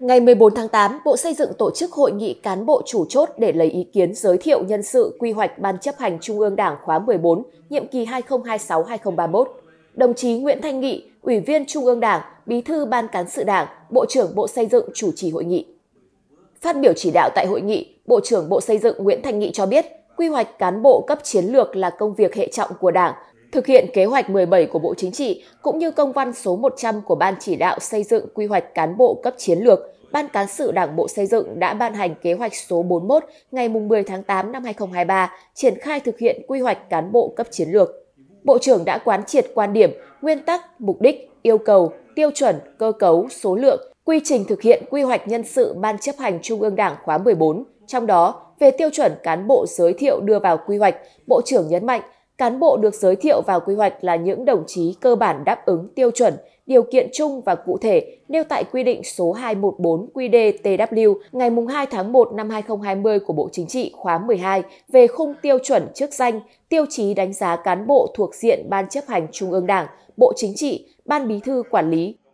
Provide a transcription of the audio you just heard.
Ngày 14 tháng 8, Bộ Xây dựng tổ chức hội nghị cán bộ chủ chốt để lấy ý kiến giới thiệu nhân sự quy hoạch Ban chấp hành Trung ương Đảng khóa 14, nhiệm kỳ 2026-2031. Đồng chí Nguyễn Thanh Nghị, Ủy viên Trung ương Đảng, Bí thư Ban Cán sự Đảng, Bộ trưởng Bộ Xây dựng chủ trì hội nghị. Phát biểu chỉ đạo tại hội nghị, Bộ trưởng Bộ Xây dựng Nguyễn Thanh Nghị cho biết, quy hoạch cán bộ cấp chiến lược là công việc hệ trọng của Đảng, thực hiện kế hoạch 17 của Bộ Chính trị cũng như công văn số 100 của Ban chỉ đạo xây dựng quy hoạch cán bộ cấp chiến lược Ban Cán sự Đảng Bộ Xây dựng đã ban hành kế hoạch số 41 ngày 10 tháng 8 năm 2023 triển khai thực hiện quy hoạch cán bộ cấp chiến lược. Bộ trưởng đã quán triệt quan điểm, nguyên tắc, mục đích, yêu cầu, tiêu chuẩn, cơ cấu, số lượng, quy trình thực hiện quy hoạch nhân sự Ban chấp hành Trung ương Đảng khóa 14. Trong đó, về tiêu chuẩn cán bộ giới thiệu đưa vào quy hoạch, Bộ trưởng nhấn mạnh Cán bộ được giới thiệu vào quy hoạch là những đồng chí cơ bản đáp ứng tiêu chuẩn, điều kiện chung và cụ thể nêu tại quy định số 214 QĐ-TW ngày 2 tháng 1 năm 2020 của Bộ Chính trị khóa 12 về khung tiêu chuẩn chức danh, tiêu chí đánh giá cán bộ thuộc diện Ban chấp hành Trung ương Đảng, Bộ Chính trị, Ban Bí thư Quản lý,